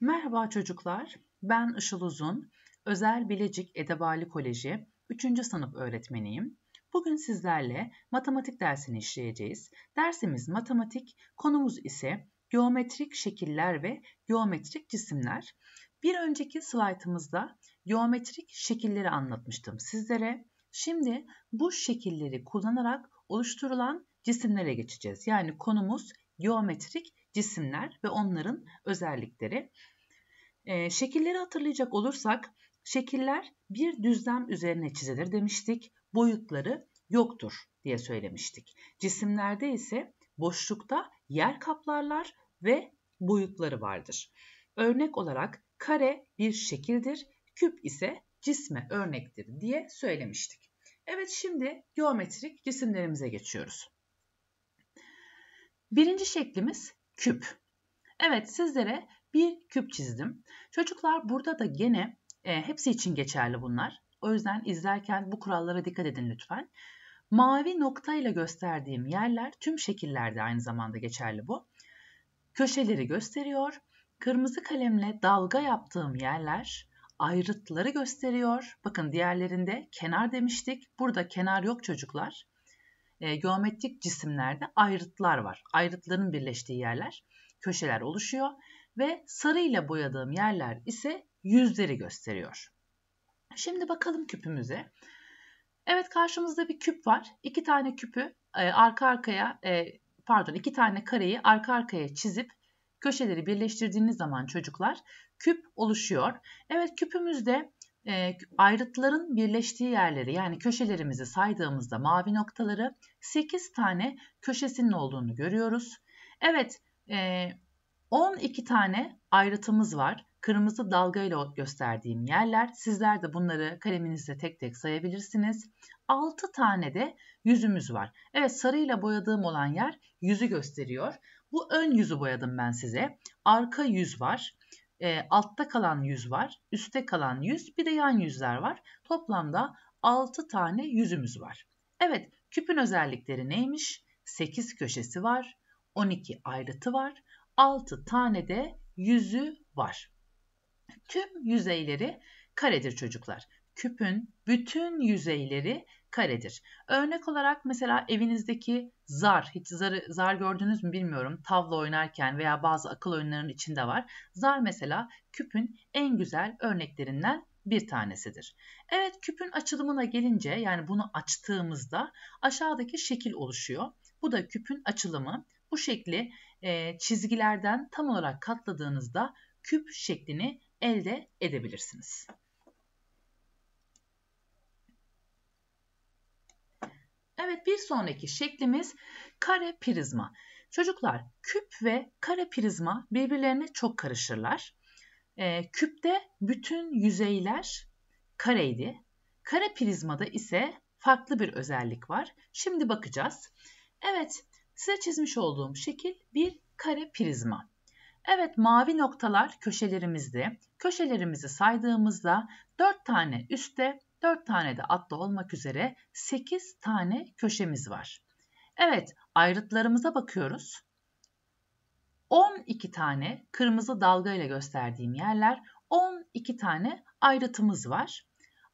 Merhaba çocuklar, ben Işıl Uzun, Özel Bilecik Edebali Koleji 3. sınıf öğretmeniyim. Bugün sizlerle matematik dersini işleyeceğiz. Dersimiz matematik, konumuz ise geometrik şekiller ve geometrik cisimler. Bir önceki slaytımızda geometrik şekilleri anlatmıştım sizlere. Şimdi bu şekilleri kullanarak oluşturulan cisimlere geçeceğiz. Yani konumuz geometrik cisimler ve onların özellikleri. E, şekilleri hatırlayacak olursak şekiller bir düzlem üzerine çizilir demiştik. Boyutları yoktur diye söylemiştik. Cisimlerde ise boşlukta yer kaplarlar ve boyutları vardır. Örnek olarak kare bir şekildir, küp ise cisme örnektir diye söylemiştik. Evet şimdi geometrik cisimlerimize geçiyoruz. Birinci şeklimiz küp. Evet sizlere bir küp çizdim. Çocuklar burada da gene e, hepsi için geçerli bunlar. O yüzden izlerken bu kurallara dikkat edin lütfen. Mavi noktayla gösterdiğim yerler tüm şekillerde aynı zamanda geçerli bu. Köşeleri gösteriyor. Kırmızı kalemle dalga yaptığım yerler ayrıtları gösteriyor. Bakın diğerlerinde kenar demiştik. Burada kenar yok çocuklar e, geometrik cisimlerde ayrıtlar var. Ayrıtların birleştiği yerler, köşeler oluşuyor ve sarıyla boyadığım yerler ise yüzleri gösteriyor. Şimdi bakalım küpümüze. Evet karşımızda bir küp var. İki tane küpü e, arka arkaya e, pardon iki tane kareyi arka arkaya çizip köşeleri birleştirdiğiniz zaman çocuklar küp oluşuyor. Evet küpümüzde e, ayrıtların birleştiği yerleri yani köşelerimizi saydığımızda mavi noktaları 8 tane köşesinin olduğunu görüyoruz. Evet e, 12 tane ayrıtımız var. Kırmızı dalga ile gösterdiğim yerler. Sizler de bunları kaleminizle tek tek sayabilirsiniz. 6 tane de yüzümüz var. Evet sarıyla boyadığım olan yer yüzü gösteriyor. Bu ön yüzü boyadım ben size. Arka yüz var e, altta kalan yüz var, üstte kalan yüz, bir de yan yüzler var. Toplamda 6 tane yüzümüz var. Evet, küpün özellikleri neymiş? 8 köşesi var, 12 ayrıtı var, 6 tane de yüzü var. Tüm yüzeyleri karedir çocuklar küpün bütün yüzeyleri karedir. Örnek olarak mesela evinizdeki zar, hiç zarı, zar gördünüz mü bilmiyorum. Tavla oynarken veya bazı akıl oyunlarının içinde var. Zar mesela küpün en güzel örneklerinden bir tanesidir. Evet küpün açılımına gelince yani bunu açtığımızda aşağıdaki şekil oluşuyor. Bu da küpün açılımı. Bu şekli e, çizgilerden tam olarak katladığınızda küp şeklini elde edebilirsiniz. Evet bir sonraki şeklimiz kare prizma. Çocuklar küp ve kare prizma birbirlerine çok karışırlar. E, küpte bütün yüzeyler kareydi. Kare prizmada ise farklı bir özellik var. Şimdi bakacağız. Evet size çizmiş olduğum şekil bir kare prizma. Evet mavi noktalar köşelerimizde. Köşelerimizi saydığımızda 4 tane üstte 4 tane de atlı olmak üzere 8 tane köşemiz var. Evet, ayrıtlarımıza bakıyoruz. 12 tane kırmızı dalga ile gösterdiğim yerler 12 tane ayrıtımız var.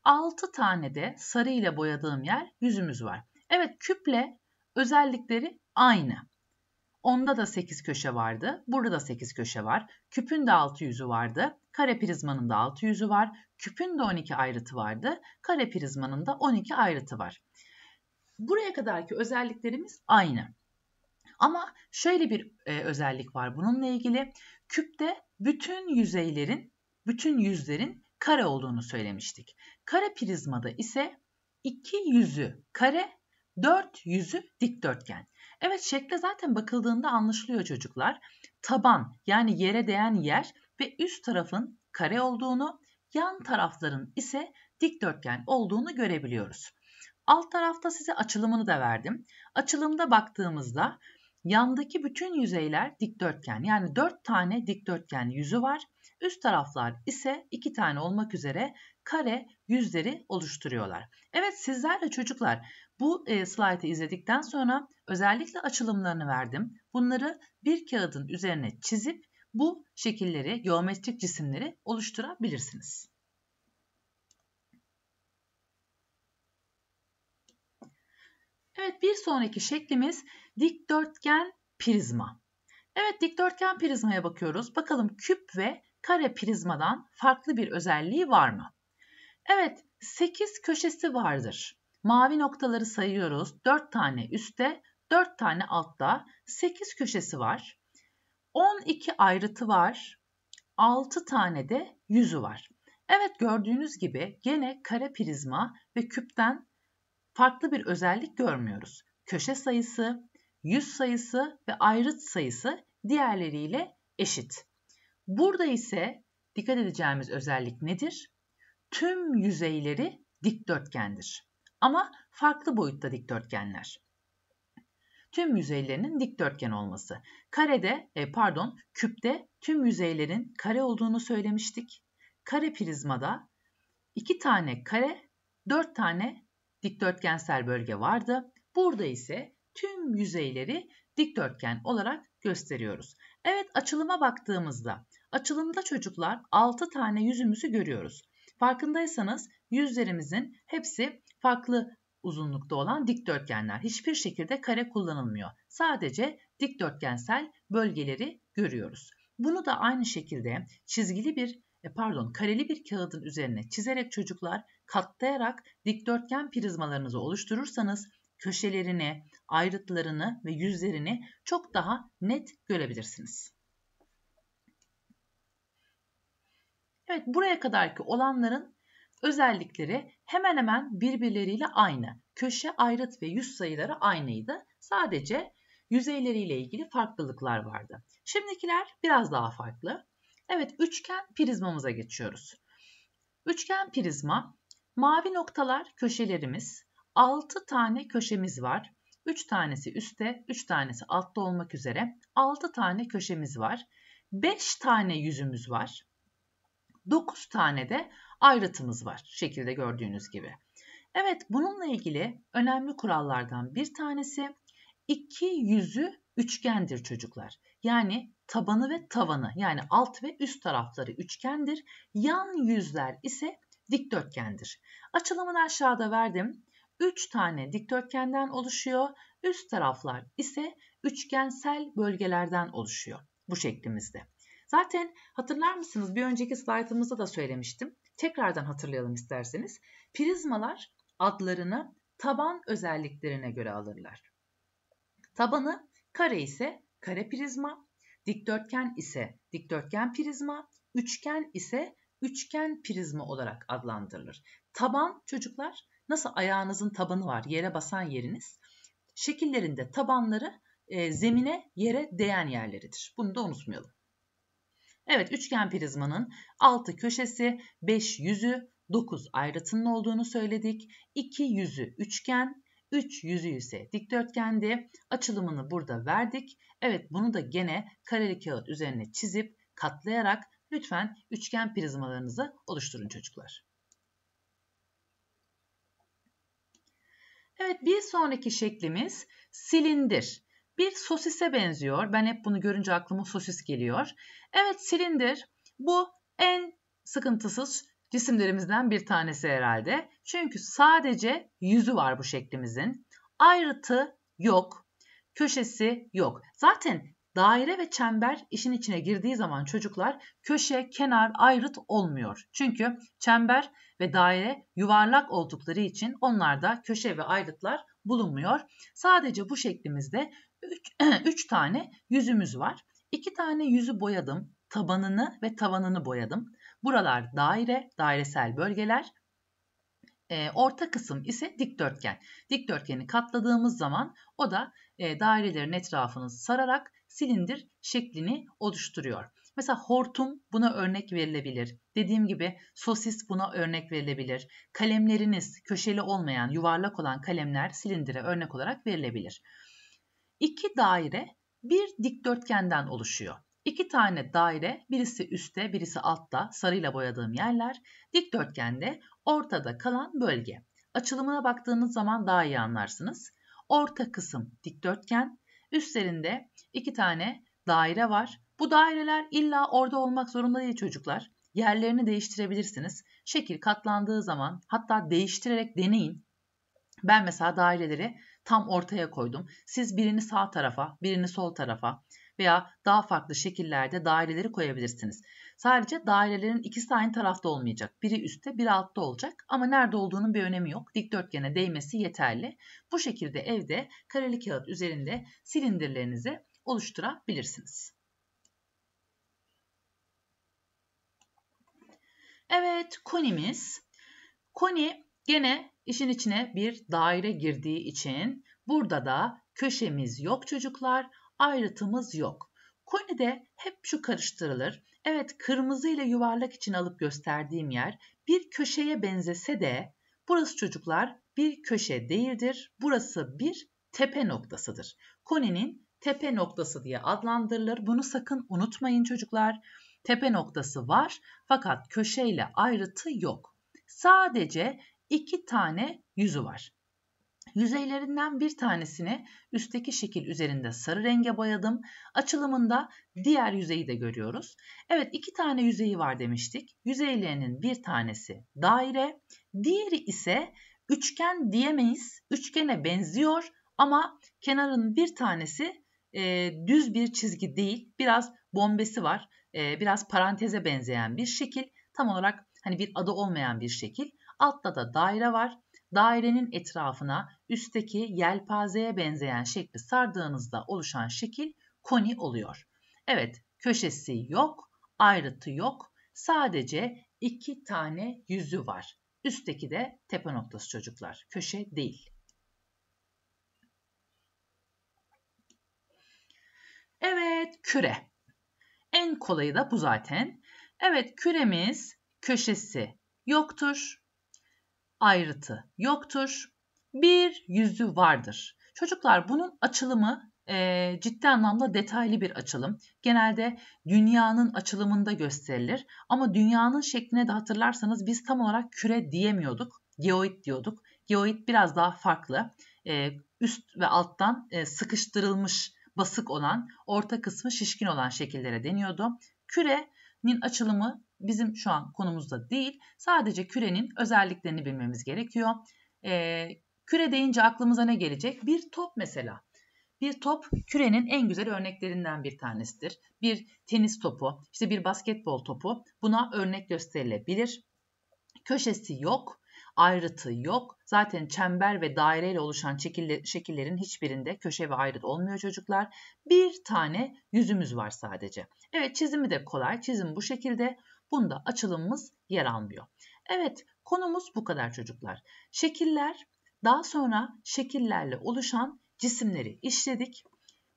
6 tane de sarı ile boyadığım yer yüzümüz var. Evet küple özellikleri aynı. Onda da 8 köşe vardı. Burada da 8 köşe var. Küpün de 6 yüzü vardı. Kare prizmanın da 6 yüzü var. Küpün de 12 ayrıtı vardı. Kare prizmanın da 12 ayrıtı var. Buraya kadarki özelliklerimiz aynı. Ama şöyle bir e, özellik var bununla ilgili. Küpte bütün yüzeylerin, bütün yüzlerin kare olduğunu söylemiştik. Kare prizmada ise iki yüzü kare, dört yüzü dikdörtgen. Evet şekle zaten bakıldığında anlaşılıyor çocuklar. Taban yani yere değen yer ve üst tarafın kare olduğunu, yan tarafların ise dikdörtgen olduğunu görebiliyoruz. Alt tarafta size açılımını da verdim. Açılımda baktığımızda yandaki bütün yüzeyler dikdörtgen. Yani 4 tane dikdörtgen yüzü var Üst taraflar ise iki tane olmak üzere kare yüzleri oluşturuyorlar. Evet sizler de çocuklar bu e, slaytı izledikten sonra özellikle açılımlarını verdim. Bunları bir kağıdın üzerine çizip bu şekilleri, geometrik cisimleri oluşturabilirsiniz. Evet bir sonraki şeklimiz dikdörtgen prizma. Evet dikdörtgen prizmaya bakıyoruz. Bakalım küp ve kare prizmadan farklı bir özelliği var mı? Evet, 8 köşesi vardır. Mavi noktaları sayıyoruz. 4 tane üstte, 4 tane altta 8 köşesi var. 12 ayrıtı var. 6 tane de yüzü var. Evet gördüğünüz gibi gene kare prizma ve küpten farklı bir özellik görmüyoruz. Köşe sayısı, yüz sayısı ve ayrıt sayısı diğerleriyle eşit. Burada ise dikkat edeceğimiz özellik nedir? Tüm yüzeyleri dikdörtgendir. Ama farklı boyutta dikdörtgenler. Tüm yüzeylerinin dikdörtgen olması. Karede, e, pardon, küpte tüm yüzeylerin kare olduğunu söylemiştik. Kare prizmada iki tane kare, dört tane dikdörtgensel bölge vardı. Burada ise tüm yüzeyleri dikdörtgen olarak gösteriyoruz. Evet açılıma baktığımızda açılımda çocuklar 6 tane yüzümüzü görüyoruz. Farkındaysanız yüzlerimizin hepsi farklı uzunlukta olan dikdörtgenler. Hiçbir şekilde kare kullanılmıyor. Sadece dikdörtgensel bölgeleri görüyoruz. Bunu da aynı şekilde çizgili bir e, pardon kareli bir kağıdın üzerine çizerek çocuklar katlayarak dikdörtgen prizmalarınızı oluşturursanız köşelerini, ayrıtlarını ve yüzlerini çok daha net görebilirsiniz. Evet buraya kadarki olanların özellikleri hemen hemen birbirleriyle aynı. Köşe, ayrıt ve yüz sayıları aynıydı. Sadece yüzeyleriyle ilgili farklılıklar vardı. Şimdikiler biraz daha farklı. Evet üçgen prizmamıza geçiyoruz. Üçgen prizma mavi noktalar köşelerimiz, 6 tane köşemiz var. 3 tanesi üstte, 3 tanesi altta olmak üzere 6 tane köşemiz var. 5 tane yüzümüz var. 9 tane de ayrıtımız var şekilde gördüğünüz gibi. Evet bununla ilgili önemli kurallardan bir tanesi iki yüzü üçgendir çocuklar. Yani tabanı ve tavanı yani alt ve üst tarafları üçgendir. Yan yüzler ise dikdörtgendir. Açılımını aşağıda verdim. 3 tane dikdörtgenden oluşuyor. Üst taraflar ise üçgensel bölgelerden oluşuyor bu şeklimizde. Zaten hatırlar mısınız bir önceki slaytımızda da söylemiştim. Tekrardan hatırlayalım isterseniz. Prizmalar adlarını taban özelliklerine göre alırlar. Tabanı kare ise kare prizma, dikdörtgen ise dikdörtgen prizma, üçgen ise üçgen prizma olarak adlandırılır. Taban çocuklar Nasıl ayağınızın tabanı var, yere basan yeriniz. Şekillerinde tabanları e, zemine, yere değen yerleridir. Bunu da unutmayalım. Evet, üçgen prizmanın 6 köşesi, 5 yüzü, 9 ayrıtının olduğunu söyledik. 2 yüzü üçgen, 3 yüzü ise dikdörtgendi. Açılımını burada verdik. Evet, bunu da gene kareli kağıt üzerine çizip katlayarak lütfen üçgen prizmalarınızı oluşturun çocuklar. Evet bir sonraki şeklimiz silindir. Bir sosise benziyor. Ben hep bunu görünce aklıma sosis geliyor. Evet silindir bu en sıkıntısız cisimlerimizden bir tanesi herhalde. Çünkü sadece yüzü var bu şeklimizin. Ayrıtı yok. Köşesi yok. Zaten daire ve çember işin içine girdiği zaman çocuklar köşe, kenar, ayrıt olmuyor. Çünkü çember ve daire yuvarlak oldukları için onlarda köşe ve ayrıtlar bulunmuyor. Sadece bu şeklimizde 3 tane yüzümüz var. 2 tane yüzü boyadım. Tabanını ve tavanını boyadım. Buralar daire, dairesel bölgeler. E, orta kısım ise dikdörtgen. Dikdörtgeni katladığımız zaman o da e, dairelerin etrafını sararak silindir şeklini oluşturuyor. Mesela hortum buna örnek verilebilir. Dediğim gibi sosis buna örnek verilebilir. Kalemleriniz köşeli olmayan, yuvarlak olan kalemler silindire örnek olarak verilebilir. İki daire bir dikdörtgenden oluşuyor. İki tane daire, birisi üstte, birisi altta, sarıyla boyadığım yerler, dikdörtgende ortada kalan bölge. Açılımına baktığınız zaman daha iyi anlarsınız. Orta kısım dikdörtgen, üstlerinde iki tane daire var. Bu daireler illa orada olmak zorunda değil çocuklar. Yerlerini değiştirebilirsiniz. Şekil katlandığı zaman hatta değiştirerek deneyin. Ben mesela daireleri tam ortaya koydum. Siz birini sağ tarafa, birini sol tarafa veya daha farklı şekillerde daireleri koyabilirsiniz. Sadece dairelerin ikisi aynı tarafta olmayacak. Biri üstte, biri altta olacak ama nerede olduğunun bir önemi yok. Dikdörtgene değmesi yeterli. Bu şekilde evde kareli kağıt üzerinde silindirlerinizi oluşturabilirsiniz. Evet konimiz. Koni gene işin içine bir daire girdiği için burada da köşemiz yok çocuklar, ayrıtımız yok. Koni de hep şu karıştırılır. Evet kırmızı ile yuvarlak için alıp gösterdiğim yer bir köşeye benzese de burası çocuklar bir köşe değildir. Burası bir tepe noktasıdır. Koninin tepe noktası diye adlandırılır. Bunu sakın unutmayın çocuklar. Tepe noktası var fakat köşeyle ayrıtı yok. Sadece iki tane yüzü var. Yüzeylerinden bir tanesini üstteki şekil üzerinde sarı renge boyadım. Açılımında diğer yüzeyi de görüyoruz. Evet iki tane yüzeyi var demiştik. Yüzeylerinin bir tanesi daire, diğeri ise üçgen diyemeyiz. Üçgene benziyor ama kenarın bir tanesi e, düz bir çizgi değil biraz bombesi var. E, biraz paranteze benzeyen bir şekil. Tam olarak hani bir adı olmayan bir şekil. Altta da daire var. Dairenin etrafına üstteki yelpazeye benzeyen şekli sardığınızda oluşan şekil koni oluyor. Evet köşesi yok, ayrıtı yok. Sadece iki tane yüzü var. Üstteki de tepe noktası çocuklar. Köşe değil. Evet küre. En kolayı da bu zaten. Evet küremiz köşesi yoktur. Ayrıtı yoktur. Bir yüzü vardır. Çocuklar bunun açılımı e, ciddi anlamda detaylı bir açılım. Genelde dünyanın açılımında gösterilir. Ama dünyanın şekline de hatırlarsanız biz tam olarak küre diyemiyorduk. Geoid diyorduk. Geoid biraz daha farklı. E, üst ve alttan e, sıkıştırılmış basık olan, orta kısmı şişkin olan şekillere deniyordu. Kürenin açılımı bizim şu an konumuzda değil. Sadece kürenin özelliklerini bilmemiz gerekiyor. E, küre deyince aklımıza ne gelecek? Bir top mesela. Bir top kürenin en güzel örneklerinden bir tanesidir. Bir tenis topu, işte bir basketbol topu buna örnek gösterilebilir. Köşesi yok, ayrıtı yok. Zaten çember ve daire ile oluşan şekille, şekillerin hiçbirinde köşe ve ayrıt olmuyor çocuklar. Bir tane yüzümüz var sadece. Evet çizimi de kolay. Çizim bu şekilde. Bunda açılımımız yer almıyor. Evet konumuz bu kadar çocuklar. Şekiller daha sonra şekillerle oluşan cisimleri işledik.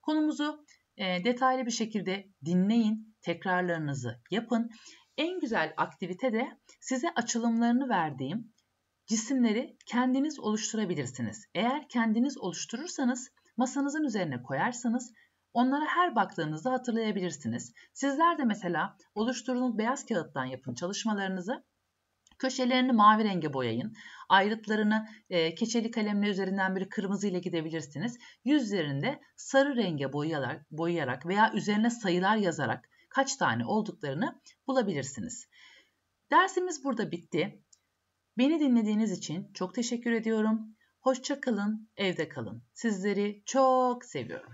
Konumuzu e, detaylı bir şekilde dinleyin, tekrarlarınızı yapın. En güzel aktivite de size açılımlarını verdiğim Cisimleri kendiniz oluşturabilirsiniz. Eğer kendiniz oluşturursanız, masanızın üzerine koyarsanız onlara her baktığınızı hatırlayabilirsiniz. Sizler de mesela oluşturduğunuz beyaz kağıttan yapın çalışmalarınızı. Köşelerini mavi renge boyayın. Ayrıtlarını e, keçeli kalemle üzerinden bir kırmızı ile gidebilirsiniz. Yüzlerinde sarı renge boyayarak, boyayarak veya üzerine sayılar yazarak kaç tane olduklarını bulabilirsiniz. Dersimiz burada bitti. Beni dinlediğiniz için çok teşekkür ediyorum. Hoşça kalın, evde kalın. Sizleri çok seviyorum.